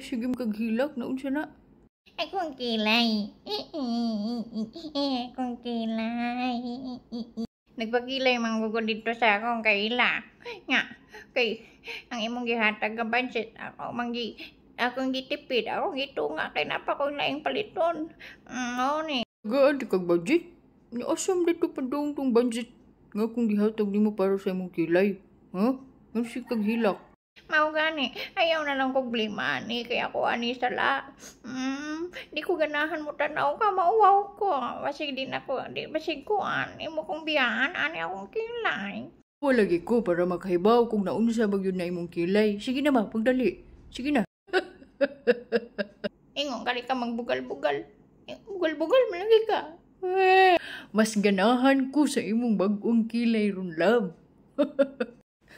Şu gün cực kỳ lắc nỗng chứ nó Con kỳ lại Con kỳ mang con con kỳ kỳ lạ anh em gì lại Nagpakilay mga gugo dito sa akong kaila. Nga, kay, ang imong gihatag ang pansit, ako mangi, akong gitipid, ako gitunga, kay napa ko laing paliton. Ano ni? Gaan di kag budget? Naasam dito pa daw itong budget. Nga kung gihatag ni mo para sa imong kilay. Ha? Huh? Gansi kaghilak. Mao gani, ayaw na lang kog blimani, kaya ko ani sala. Hmm, di ko ganahan mo tanaw ka, mauwaw ko. Basig din ako, di basig ko ani mo kong biyaan, ani akong kilay. Wala gi ko para makahibaw kung naunsa bag yun na imong kilay. Sige na ma, pagdali. Sige na. Ingon kali ka magbugal-bugal. Bugal-bugal eh, lagi ka. Eh, mas ganahan ko sa imong bagong kilay ron love.